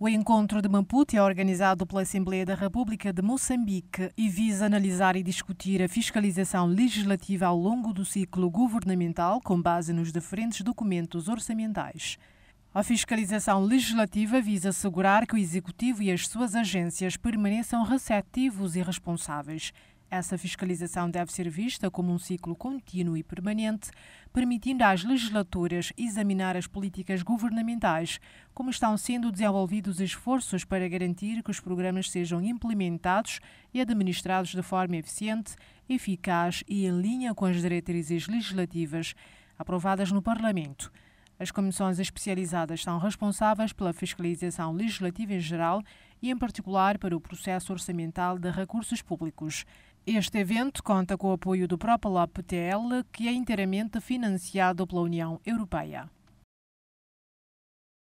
O encontro de Maputo é organizado pela Assembleia da República de Moçambique e visa analisar e discutir a fiscalização legislativa ao longo do ciclo governamental com base nos diferentes documentos orçamentais. A fiscalização legislativa visa assegurar que o Executivo e as suas agências permaneçam receptivos e responsáveis, essa fiscalização deve ser vista como um ciclo contínuo e permanente, permitindo às legislaturas examinar as políticas governamentais, como estão sendo desenvolvidos esforços para garantir que os programas sejam implementados e administrados de forma eficiente, eficaz e em linha com as diretrizes legislativas aprovadas no Parlamento. As comissões especializadas são responsáveis pela fiscalização legislativa em geral e, em particular, para o processo orçamental de recursos públicos. Este evento conta com o apoio do Propalop TL, que é inteiramente financiado pela União Europeia.